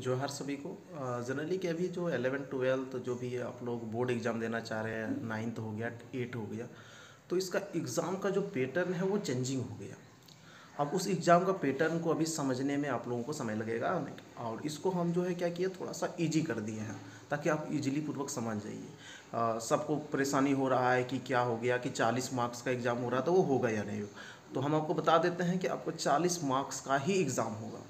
जो हर सभी को जनरली क्या अभी जो एलेवन ट्वेल्थ जो भी आप लोग बोर्ड एग्ज़ाम देना चाह रहे हैं नाइन्थ हो गया एट हो गया तो इसका एग्ज़ाम का जो पैटर्न है वो चेंजिंग हो गया अब उस एग्ज़ाम का पैटर्न को अभी समझने में आप लोगों को समय लगेगा और इसको हम जो है क्या किया थोड़ा सा इजी कर दिए हैं ताकि आप इजीली पूर्वक समझ जाइए सबको परेशानी हो रहा है कि क्या हो गया कि 40 मार्क्स का एग्ज़ाम हो रहा था तो वो होगा या नहीं तो हम आपको बता देते हैं कि आपको 40 मार्क्स का ही एग्ज़ाम होगा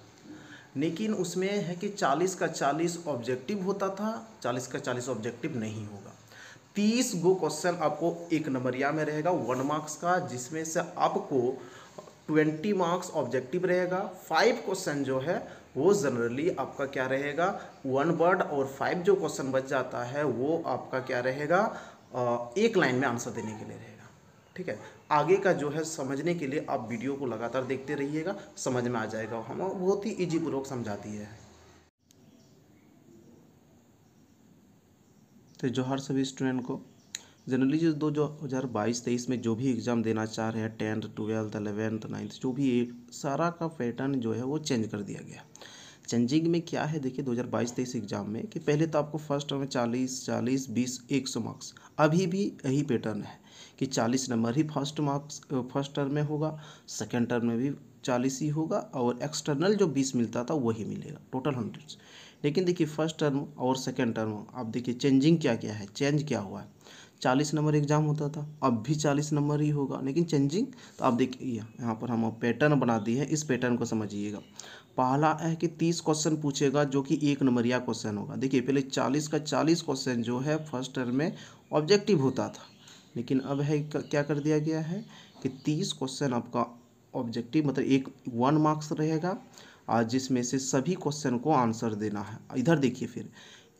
लेकिन उसमें है कि 40 का 40 ऑब्जेक्टिव होता था 40 का 40 ऑब्जेक्टिव नहीं होगा 30 गो क्वेश्चन आपको एक नंबरिया में रहेगा वन मार्क्स का जिसमें से आपको 20 मार्क्स ऑब्जेक्टिव रहेगा फाइव क्वेश्चन जो है वो जनरली आपका क्या रहेगा वन वर्ड और फाइव जो क्वेश्चन बच जाता है वो आपका क्या रहेगा एक लाइन में आंसर देने के लिए रहेगा ठीक है आगे का जो है समझने के लिए आप वीडियो को लगातार देखते रहिएगा समझ में आ जाएगा हम बहुत ही इजी पूर्वक समझाती है तो जोहर सभी स्टूडेंट को जनरली जो दो जो हज़ार बाईस तेईस में जो भी एग्ज़ाम देना चाह रहे हैं टेंथ ट्वेल्थ अलेवेंथ नाइन्थ जो भी एक सारा का पैटर्न जो है वो चेंज कर दिया गया चेंजिंग में क्या है देखिए 2022-23 एग्जाम में कि पहले तो आपको फर्स्ट टर्म में 40 40 20 100 मार्क्स अभी भी यही पैटर्न है कि 40 नंबर ही फर्स्ट मार्क्स फर्स्ट टर्म में होगा सेकेंड टर्म में भी 40 ही होगा और एक्सटर्नल जो 20 मिलता था वही मिलेगा टोटल हंड्रेड्स लेकिन देखिए फर्स्ट टर्म और सेकेंड टर्म आप देखिए चेंजिंग क्या क्या है चेंज क्या हुआ है चालीस नंबर एग्जाम होता था अब भी चालीस नंबर ही होगा लेकिन चेंजिंग तो आप देखिए यहाँ पर हम पैटर्न बना दिए हैं इस पैटर्न को समझिएगा पहला है कि तीस क्वेश्चन पूछेगा जो कि एक नंबरिया क्वेश्चन होगा देखिए पहले चालीस का चालीस क्वेश्चन जो है फर्स्ट ईयर में ऑब्जेक्टिव होता था लेकिन अब है क्या कर दिया गया है कि तीस क्वेश्चन आपका ऑब्जेक्टिव मतलब एक वन मार्क्स रहेगा और जिसमें से सभी क्वेश्चन को आंसर देना है इधर देखिए फिर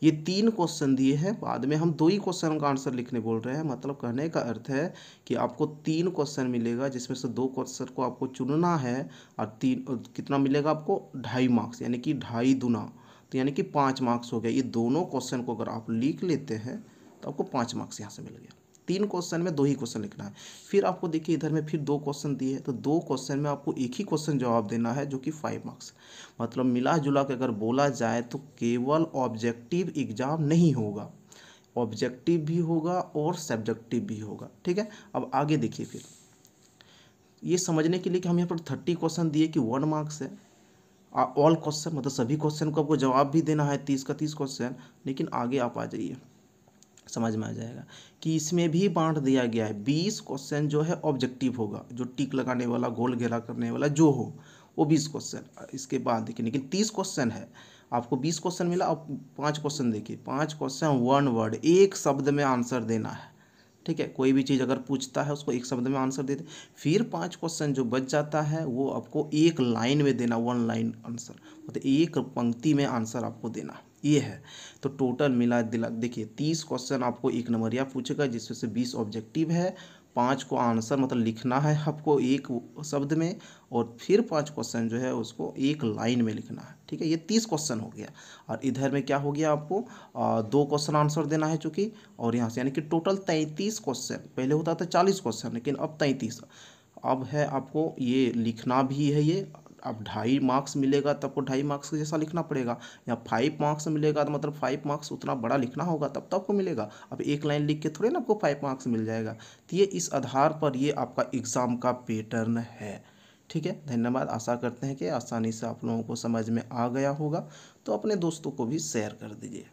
ये तीन क्वेश्चन दिए हैं बाद में हम दो ही क्वेश्चन का आंसर लिखने बोल रहे हैं मतलब कहने का अर्थ है कि आपको तीन क्वेश्चन मिलेगा जिसमें से दो क्वेश्चन को आपको चुनना है और तीन और कितना मिलेगा आपको ढाई मार्क्स यानी कि ढाई दुना तो यानी कि पाँच मार्क्स हो गया ये दोनों क्वेश्चन को अगर आप लिख लेते हैं तो आपको पाँच मार्क्स यहाँ से मिल गया तीन क्वेश्चन में दो ही क्वेश्चन लिखना है फिर आपको देखिए इधर में फिर दो क्वेश्चन दिए तो दो क्वेश्चन में आपको एक ही क्वेश्चन जवाब देना है जो कि फाइव मार्क्स मतलब मिला जुला के अगर बोला जाए तो केवल ऑब्जेक्टिव एग्जाम नहीं होगा ऑब्जेक्टिव भी होगा और सब्जेक्टिव भी होगा ठीक है अब आगे देखिए फिर ये समझने के लिए कि हम यहाँ पर थर्टी क्वेश्चन दिए कि वन मार्क्स है ऑल क्वेश्चन मतलब सभी क्वेश्चन को आपको जवाब भी देना है तीस का तीस क्वेश्चन लेकिन आगे आप आ जाइए समझ में आ जाएगा कि इसमें भी बांट दिया गया है बीस क्वेश्चन जो है ऑब्जेक्टिव होगा जो टिक लगाने वाला गोल घेरा करने वाला जो हो वो बीस क्वेश्चन इसके बाद देखिए लेकिन तीस क्वेश्चन है आपको बीस क्वेश्चन मिला आप पाँच क्वेश्चन देखिए पाँच क्वेश्चन वन वर्ड एक शब्द में आंसर देना है ठीक है कोई भी चीज़ अगर पूछता है उसको एक शब्द में आंसर देते फिर पांच क्वेश्चन जो बच जाता है वो आपको एक लाइन में देना वन लाइन आंसर मतलब एक पंक्ति में आंसर आपको देना ये है तो टोटल मिला दिला देखिए तीस क्वेश्चन आपको एक नंबर या पूछेगा जिसमें से बीस ऑब्जेक्टिव है पाँच को आंसर मतलब लिखना है आपको एक शब्द में और फिर पांच क्वेश्चन जो है उसको एक लाइन में लिखना है ठीक है ये तीस क्वेश्चन हो गया और इधर में क्या हो गया आपको आ, दो क्वेश्चन आंसर देना है चूँकि और यहाँ से यानी कि टोटल तैंतीस क्वेश्चन पहले होता था चालीस क्वेश्चन लेकिन अब तैंतीस अब है आपको ये लिखना भी है ये अब ढाई मार्क्स मिलेगा तब को तो ढाई मार्क्स के जैसा लिखना पड़ेगा या फाइव मार्क्स मिलेगा तो मतलब फाइव मार्क्स उतना बड़ा लिखना होगा तब तब तो को मिलेगा अब एक लाइन लिख के थोड़े ना आपको फाइव मार्क्स मिल जाएगा तो ये इस आधार पर ये आपका एग्ज़ाम का पेटर्न है ठीक है धन्यवाद आशा करते हैं कि आसानी से आप लोगों को समझ में आ गया होगा तो अपने दोस्तों को भी शेयर कर दीजिए